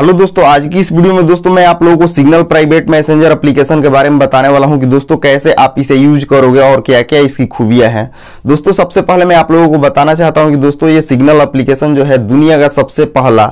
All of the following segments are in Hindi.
हेलो दोस्तों आज की इस वीडियो में दोस्तों मैं आप लोगों को सिग्नल प्राइवेट मैसेंजर एप्लीकेशन के बारे में बताने वाला हूं कि दोस्तों कैसे आप इसे यूज करोगे और क्या क्या इसकी खूबियां हैं दोस्तों सबसे पहले मैं आप लोगों को बताना चाहता हूं कि दोस्तों ये सिग्नल एप्लीकेशन जो है दुनिया का सबसे पहला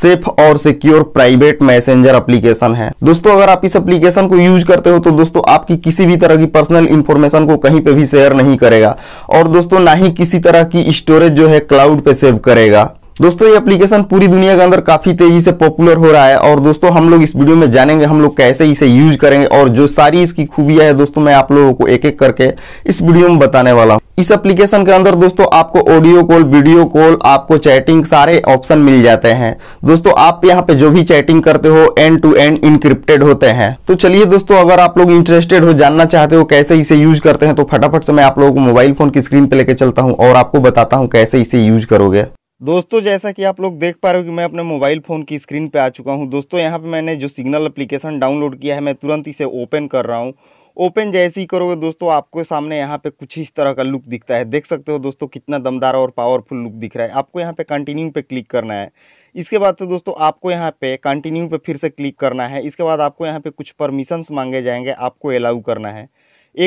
सेफ और सिक्योर प्राइवेट मैसेंजर अप्लीकेशन है दोस्तों अगर आप इस एप्लीकेशन को यूज करते हो तो दोस्तों आपकी किसी भी तरह की पर्सनल इन्फॉर्मेशन को कहीं पर भी शेयर नहीं करेगा और दोस्तों ना ही किसी तरह की स्टोरेज जो है क्लाउड पर सेव करेगा दोस्तों ये एप्लीकेशन पूरी दुनिया के अंदर काफी तेजी से पॉपुलर हो रहा है और दोस्तों हम लोग इस वीडियो में जानेंगे हम लोग कैसे इसे यूज करेंगे और जो सारी इसकी खूबियां है दोस्तों मैं आप लोगों को एक एक करके इस वीडियो में बताने वाला हूँ इस एप्लीकेशन के अंदर दोस्तों आपको ऑडियो कॉल वीडियो कॉल आपको चैटिंग सारे ऑप्शन मिल जाते हैं दोस्तों आप यहाँ पे जो भी चैटिंग करते हो एंड टू एंड इनक्रिप्टेड होते हैं तो चलिए दोस्तों अगर आप लोग इंटरेस्टेड हो जानना चाहते हो कैसे इसे यूज करते हैं तो फटाफट से मैं आप लोगों को मोबाइल फोन की स्क्रीन पे लेके चलता हूँ और आपको बताता हूँ कैसे इसे यूज करोगे दोस्तों जैसा कि आप लोग देख पा रहे हो कि मैं अपने मोबाइल फ़ोन की स्क्रीन पे आ चुका हूं दोस्तों यहां पे मैंने जो सिग्नल एप्लीकेशन डाउनलोड किया है मैं तुरंत इसे ओपन कर रहा हूं ओपन जैसे ही करोगे दोस्तों आपको सामने यहाँ पे कुछ इस तरह का लुक दिखता है देख सकते हो दोस्तों कितना दमदार और पावरफुल लुक दिख रहा है आपको यहाँ पर कंटिन्यू पर क्लिक करना है इसके बाद से दोस्तों आपको यहाँ पे कंटिन्यू पर फिर से क्लिक करना है इसके बाद आपको यहाँ पर कुछ परमिशंस मांगे जाएंगे आपको अलाउ करना है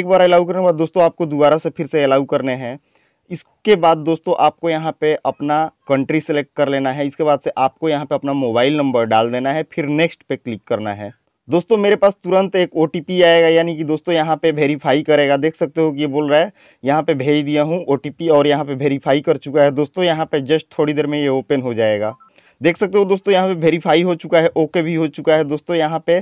एक बार अलाउ करने के बाद दोस्तों आपको दोबारा से फिर से अलाउ करने हैं इसके बाद दोस्तों आपको यहाँ पे अपना कंट्री सेलेक्ट कर लेना है इसके बाद से आपको यहाँ पे अपना मोबाइल नंबर डाल देना है फिर नेक्स्ट पे क्लिक करना है दोस्तों मेरे पास तुरंत एक ओ आएगा यानी कि दोस्तों यहाँ पे वेरीफाई करेगा देख सकते हो कि ये बोल रहा है यहाँ पे भेज दिया हूँ ओ और यहाँ पे वेरीफाई कर चुका है दोस्तों यहाँ पे जस्ट थोड़ी देर में ये ओपन हो जाएगा देख सकते हो दोस्तों यहाँ पे वेरीफाई हो चुका है ओके भी हो चुका है दोस्तों यहाँ पे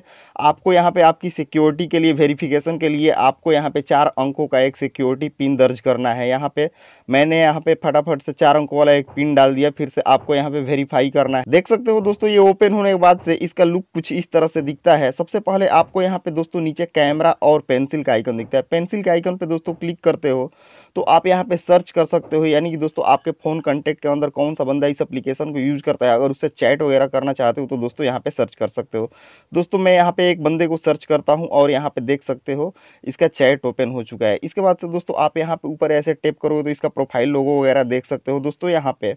आपको यहाँ पे आपकी सिक्योरिटी के लिए वेरीफिकेशन के लिए आपको यहाँ पे चार अंकों का एक सिक्योरिटी पिन दर्ज करना है यहाँ पे मैंने यहाँ पे फटाफट से चार अंकों वाला एक पिन डाल दिया फिर से आपको यहाँ पे वेरीफाई करना है देख सकते हो दोस्तों ये ओपन होने के बाद से इसका लुक कुछ इस तरह से दिखता है सबसे पहले आपको यहाँ पे दोस्तों नीचे कैमरा और पेंसिल का आइकन दिखता है पेंसिल के आइकन पर दोस्तों क्लिक करते हो तो आप यहाँ पे सर्च कर सकते हो यानी कि दोस्तों आपके फ़ोन कॉन्टेक्ट के अंदर कौन सा बंदा इस एप्लीकेशन को यूज़ करता है अगर उससे चैट वगैरह करना चाहते हो तो दोस्तों यहाँ पे सर्च कर सकते हो दोस्तों मैं यहाँ पे एक बंदे को सर्च करता हूँ और यहाँ पे देख सकते हो इसका चैट ओपन हो चुका है इसके बाद से दोस्तों आप यहाँ पे ऊपर ऐसे टेप करोगे तो इसका प्रोफाइल लोगो वगैरह देख सकते हो दोस्तों यहाँ पे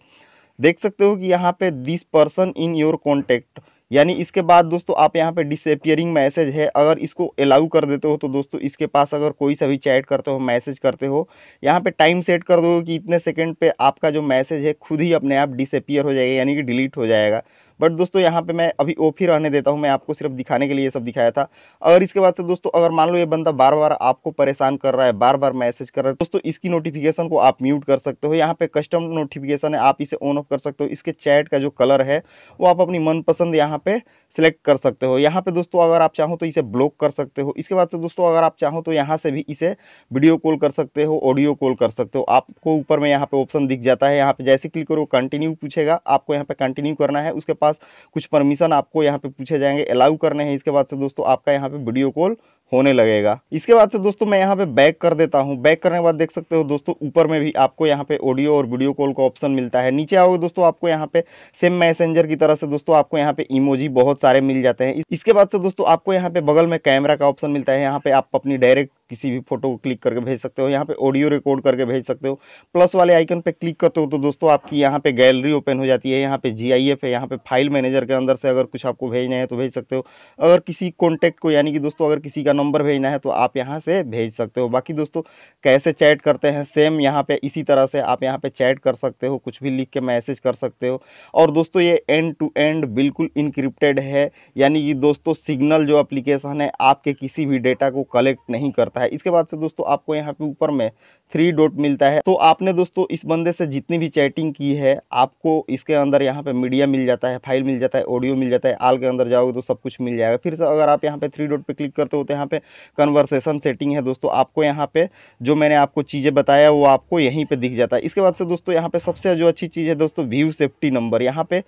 देख सकते हो कि यहाँ पे this person in your contact यानी इसके बाद दोस्तों आप यहाँ पे डिसअपियरिंग मैसेज है अगर इसको अलाउ कर देते हो तो दोस्तों इसके पास अगर कोई सा भी चैट करते हो मैसेज करते हो यहाँ पे टाइम सेट कर दो कि इतने सेकंड पे आपका जो मैसेज है खुद ही अपने आप डिसअपियर हो जाएगा यानी कि डिलीट हो जाएगा बट दोस्तों यहाँ पे मैं अभी ऑफ ही रहने देता हूँ मैं आपको सिर्फ दिखाने के लिए सब दिखाया था और इसके बाद से दोस्तों अगर मान लो ये बंदा बार बार आपको परेशान कर रहा है बार बार मैसेज कर रहा है दोस्तों इसकी नोटिफिकेशन को आप म्यूट कर सकते हो यहाँ पे कस्टम नोटिफिकेशन है आप इसे ऑन ऑफ कर सकते हो इसके चैट का जो कलर है वो आप अपनी मनपसंद यहाँ पे सिलेक्ट कर सकते हो यहाँ पे दोस्तों अगर आप चाहो तो इसे ब्लॉक कर सकते हो इसके बाद से दोस्तों अगर आप चाहो तो यहाँ से भी इसे वीडियो कॉल कर सकते हो ऑडियो कॉल कर सकते हो आपको ऊपर में यहाँ पे ऑप्शन दिख जाता है यहाँ पे जैसे क्लिक करो कंटिन्यू पूछेगा आपको यहाँ पे कंटिन्यू करना है उसके पास पास कुछ परमिशन आपको यहाँ पे पूछे जाएंगे अलाउ करने हैं इसके बाद से दोस्तों आपका यहाँ पे वीडियो कॉल होने लगेगा इसके बाद से दोस्तों मैं यहाँ पे बैक कर देता हूँ बैक करने के बाद देख सकते हो दोस्तों ऊपर में भी आपको यहाँ पे ऑडियो और वीडियो कॉल का ऑप्शन मिलता है नीचे आओगे दोस्तों आपको यहाँ पे सेम मैसेंजर की तरह से दोस्तों आपको यहाँ पे इमोजी बहुत सारे मिल जाते हैं इसके बाद से दोस्तों आपको यहाँ पे बगल में कैमरा का ऑप्शन मिलता है यहाँ पे आप अपनी डायरेक्ट किसी भी फोटो को क्लिक करके भेज सकते हो यहाँ पे ऑडियो रिकॉर्ड करके भेज सकते हो प्लस वाले आइकन पे क्लिक करते हो तो दोस्तों आपकी यहाँ पे गैलरी ओपन हो जाती है यहाँ पे जीआईएफ है यहाँ पे फाइल मैनेजर के अंदर से अगर कुछ आपको भेजना है तो भेज सकते हो अगर किसी कॉन्टैक्ट को यानी कि दोस्तों अगर किसी का नंबर भेजना है तो आप यहाँ से भेज सकते हो बाकी दोस्तों कैसे चैट करते हैं सेम यहाँ पर इसी तरह से आप यहाँ पर चैट कर सकते हो कुछ भी लिख के मैसेज कर सकते हो और दोस्तों ये एंड टू एंड बिल्कुल इनक्रिप्टेड है यानी कि दोस्तों सिग्नल जो अप्लीकेशन है आपके किसी भी डेटा को कलेक्ट नहीं करता जाता है इसके बाद से दोस्तों आपको यहाँ पे ऊपर में थ्री डॉट मिलता है तो आपने दोस्तों इस बंदे से जितनी भी चैटिंग की है आपको इसके अंदर यहाँ पे मीडिया मिल जाता है फाइल मिल जाता है ऑडियो मिल जाता है आल के अंदर जाओगे तो सब कुछ मिल जाएगा फिर से अगर आप यहाँ पे थ्री डॉट पे क्लिक करते हो तो यहाँ पे कन्वर्सेशन सेटिंग है दोस्तों आपको यहाँ पे जो मैंने आपको चीज़ें बताया वो आपको यहीं पर दिख जाता है इसके बाद से दोस्तों यहाँ पर सबसे जो अच्छी चीज़ है दोस्तों व्यू सेफ्टी नंबर यहाँ पर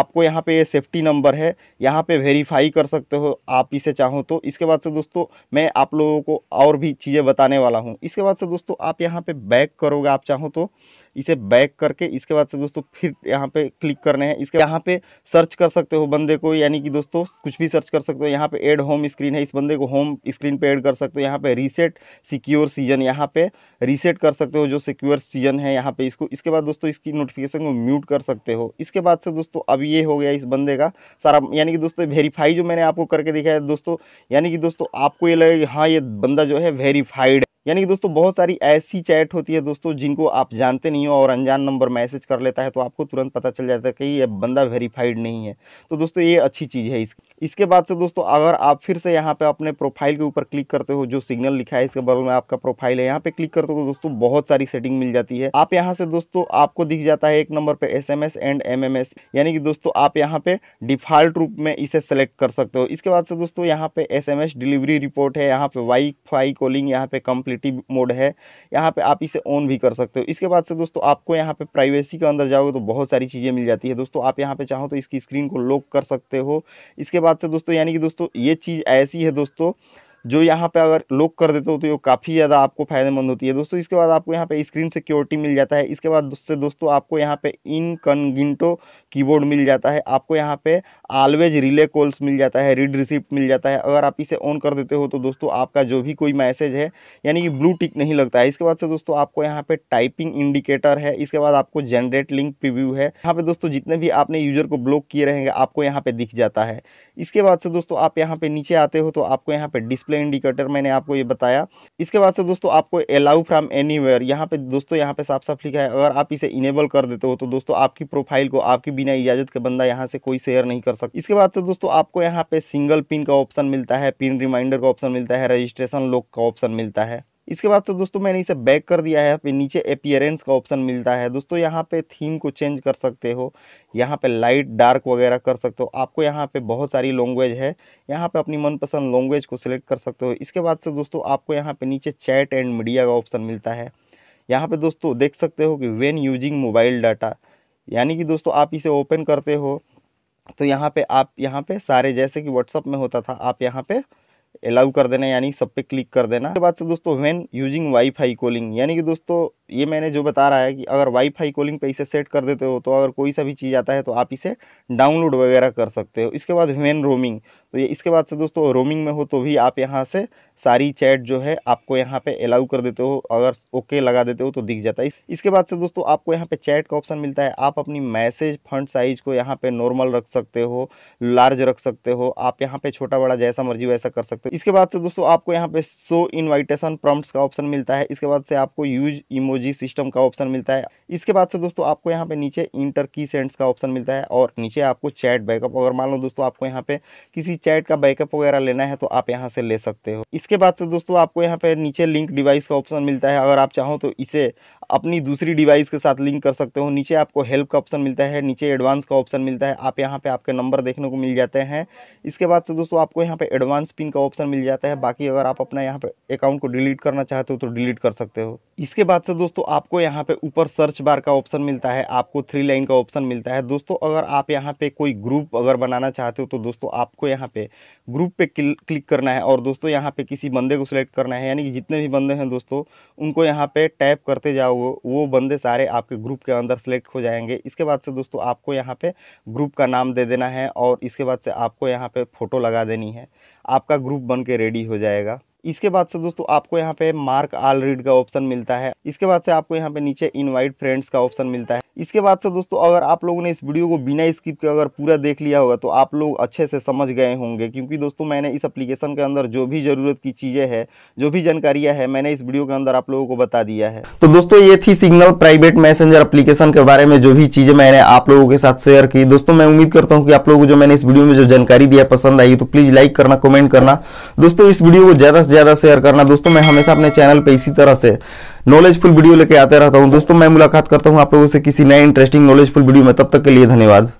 आपको यहाँ पर ये सेफ्टी नंबर है यहाँ पर वेरीफाई कर सकते हो आप इसे चाहो तो इसके बाद से दोस्तों मैं आप लोगों को और भी चीज़ें बताने वाला हूँ इसके बाद से दोस्तों आप यहाँ पे बैक करोगे आप चाहो तो इसे बैक करके इसके बाद से दोस्तों फिर यहाँ पे क्लिक करने हैं इसके यहाँ पे सर्च कर सकते हो बंदे को यानी कि दोस्तों कुछ भी सर्च कर सकते हो यहाँ पे एड होम स्क्रीन है इस बंदे को होम स्क्रीन पे ऐड कर सकते हो यहाँ पे रीसेट सिक्योर सीजन यहाँ पे रीसेट कर सकते हो जो सिक्योर सीजन है यहाँ पे इसको इसके बाद दोस्तों इसकी नोटिफिकेशन को म्यूट कर सकते हो इसके बाद से दोस्तों अब ये हो गया इस बंदे का सारा यानी कि दोस्तों वेरीफाई जो मैंने आपको करके दिखाया दोस्तों यानी कि दोस्तों आपको ये लगेगा हाँ ये बंदा जो है वेरीफाइड यानी कि दोस्तों बहुत सारी ऐसी चैट होती है दोस्तों जिनको आप जानते नहीं हो और अनजान नंबर मैसेज कर लेता है तो आपको तुरंत पता चल जाता है कि ये बंदा वेरीफाइड नहीं है तो दोस्तों ये अच्छी चीज़ है इस इसके बाद से दोस्तों अगर आप फिर से यहाँ पे अपने प्रोफाइल के ऊपर क्लिक करते हो जो सिग्नल लिखा है इसके बगल में आपका प्रोफाइल है यहाँ पे क्लिक करते हो तो दोस्तों बहुत सारी सेटिंग मिल जाती है आप यहाँ से दोस्तों आपको दिख जाता है एक नंबर पे एस एंड एम यानी कि दोस्तों आप यहाँ पे डिफॉल्ट रूप में इसे सेलेक्ट कर सकते हो इसके बाद से दोस्तों यहाँ पे एस डिलीवरी रिपोर्ट है यहाँ पे वाई कॉलिंग यहाँ पे कम्प्लीटिव मोड है यहाँ पे आप इसे ऑन भी कर सकते हो इसके बाद से दोस्तों आपको यहाँ पे प्राइवेसी के अंदर जाओगे तो बहुत सारी चीज़ें मिल जाती है दोस्तों आप यहाँ पे चाहो तो इसकी स्क्रीन को लॉक कर सकते हो इसके बात से दोस्तों यानी कि दोस्तों ये चीज़ ऐसी है दोस्तों जो यहाँ पे अगर लॉक कर देते हो तो ये काफ़ी ज़्यादा आपको फायदेमंद होती है दोस्तों इसके बाद आपको यहाँ पे स्क्रीन सिक्योरिटी मिल जाता है इसके बाद उससे दोस्तों आपको यहाँ पे इन कनगिंटो कीबोर्ड मिल जाता है आपको यहाँ पे आलवेज रिले कॉल्स मिल जाता है रीड रिसिप्ट मिल जाता है अगर आप इसे ऑन कर देते हो तो दोस्तों आपका जो भी कोई मैसेज है यानी कि ब्लू टिक नहीं लगता है इसके बाद से दोस्तों आपको यहाँ पर टाइपिंग इंडिकेटर है इसके बाद आपको जनरेट लिंक प्रिव्यू है यहाँ पर दोस्तों जितने भी आपने यूजर को ब्लॉक किए रहेंगे आपको यहाँ पर दिख जाता है इसके बाद से दोस्तों आप यहाँ पर नीचे आते हो तो आपको यहाँ पर डिस्प्ले डिस्प्ले इंडिकेटर मैंने आपको ये बताया इसके बाद से दोस्तों आपको अलाउ फ्राम एनी वेयर यहाँ पे दोस्तों यहाँ पे साफ साफ लिखा है अगर आप इसे इनेबल कर देते हो तो दोस्तों आपकी प्रोफाइल को आपकी बिना इजाजत के बंदा यहाँ से कोई शेयर नहीं कर सकता इसके बाद से दोस्तों आपको यहाँ पे सिंगल पिन का ऑप्शन मिलता है पिन रिमाइंडर का ऑप्शन मिलता है रजिस्ट्रेशन लॉक का ऑप्शन मिलता है इसके बाद से तो दोस्तों मैंने इसे बैक कर दिया है फिर नीचे अपियरेंस का ऑप्शन मिलता है दोस्तों यहाँ पे थीम को चेंज कर सकते हो यहाँ पे लाइट डार्क वगैरह कर सकते हो आपको यहाँ पे बहुत सारी लैंग्वेज है यहाँ पे अपनी मनपसंद लैंग्वेज को सिलेक्ट कर सकते हो इसके बाद से दोस्तों आपको यहाँ पर नीचे चैट एंड मीडिया का ऑप्शन मिलता है यहाँ पर दोस्तों देख सकते हो कि वेन यूजिंग मोबाइल डाटा यानी कि दोस्तों आप इसे ओपन करते हो तो यहाँ पर आप यहाँ पर सारे जैसे कि व्हाट्सअप में होता था आप यहाँ पर अलाउ कर देना यानी सब पे क्लिक कर देना उसके बाद से दोस्तों वेन यूजिंग वाईफाई कॉलिंग यानी कि दोस्तों ये मैंने जो बता रहा है कि अगर वाईफाई कॉलिंग पे इसे सेट कर देते हो तो अगर कोई सा भी चीज़ आता है तो आप इसे डाउनलोड वगैरह कर सकते हो इसके बाद वेन रोमिंग तो ये इसके बाद से दोस्तों रोमिंग में हो तो भी आप यहाँ से सारी चैट जो है आपको यहाँ पे अलाउ कर देते हो अगर ओके लगा देते हो तो दिख जाता है इसके बाद से दोस्तों आपको यहाँ पे चैट का ऑप्शन मिलता है आप अपनी मैसेज फंड साइज को यहाँ पे नॉर्मल रख सकते हो लार्ज रख सकते हो आप यहाँ पे छोटा बड़ा जैसा मर्जी वैसा कर सकते सकते हो इसके बाद से दोस्तों आपको यहाँ पे शो इन्वाइटेशन प्रॉम्प्ट्स का ऑप्शन मिलता है इसके बाद से आपको यूज इमोजी सिस्टम का ऑप्शन मिलता है इसके बाद से दोस्तों आपको यहाँ पे नीचे इंटर की सेंट्स का ऑप्शन मिलता है और नीचे आपको चैट बैकअप अगर मान लो दोस्तों आपको यहाँ पे किसी चैट का बैकअप वगैरह लेना है तो आप यहाँ से ले सकते हो इसके बाद से दोस्तों आपको यहाँ पे नीचे लिंक डिवाइस का ऑप्शन मिलता है अगर आप चाहो तो इसे अपनी दूसरी डिवाइस के साथ लिंक कर सकते हो नीचे आपको हेल्प का ऑप्शन मिलता है नीचे एडवांस का ऑप्शन मिलता है आप यहाँ पे आपके नंबर देखने को मिल जाते हैं इसके बाद से दोस्तों आपको यहाँ पे एडवांस पिन का ऑप्शन मिल जाता है बाकी अगर आप अपना यहाँ पे अकाउंट को डिलीट करना चाहते हो तो डिलीट कर सकते हो इसके बाद से दोस्तों आपको यहाँ पे ऊपर सर्च बार का ऑप्शन मिलता है आपको थ्री लाइन का ऑप्शन मिलता है दोस्तों अगर आप यहाँ पे कोई ग्रुप अगर बनाना चाहते हो तो दोस्तों आपको यहाँ पे ग्रुप पे क्लिक करना है और दोस्तों यहाँ पे किसी बंदे को सिलेक्ट करना है यानी कि जितने भी बंदे हैं दोस्तों उनको यहाँ पे टैप करते जाओ वो बंदे सारे आपके ग्रुप के अंदर सेलेक्ट हो जाएंगे इसके बाद से दोस्तों आपको यहाँ पे ग्रुप का नाम दे देना है और इसके बाद से आपको यहाँ पे फ़ोटो लगा देनी है आपका ग्रुप बन के रेडी हो जाएगा इसके बाद से दोस्तों आपको यहाँ पे मार्क आल रीड का ऑप्शन मिलता है इसके बाद से आपको यहाँ पे नीचे इनवाइट फ्रेंड्स का ऑप्शन मिलता है इसके बाद से दोस्तों अगर आप लोगों ने इस वीडियो को बिना स्किप के अगर पूरा देख लिया होगा तो आप लोग अच्छे से समझ गए होंगे क्योंकि दोस्तों मैंने इस एप्लीकेशन के अंदर जो भी ज़रूरत की चीज़ें हैं जो भी जानकारियाँ है मैंने इस वीडियो के अंदर आप लोगों को बता दिया है तो दोस्तों ये थी सिग्नल प्राइवेट मैसेंजर अप्लीकेशन के बारे में जो भी चीज़ें मैंने आप लोगों के साथ शेयर की दोस्तों मैं उम्मीद करता हूँ कि आप लोगों को जो मैंने इस वीडियो में जो जानकारी दिया पसंद आई तो प्लीज़ लाइक करना कॉमेंट करना दोस्तों इस वीडियो को ज़्यादा से ज़्यादा शेयर करना दोस्तों मैं हमेशा अपने चैनल पर इसी तरह से नॉलेजफुल वीडियो लेके आते रहता हूँ दोस्तों मैं मुलाकात करता हूँ आप लोगों से किसी नए इंटरेस्टिंग नॉलेजफुल वीडियो में तब तक के लिए धन्यवाद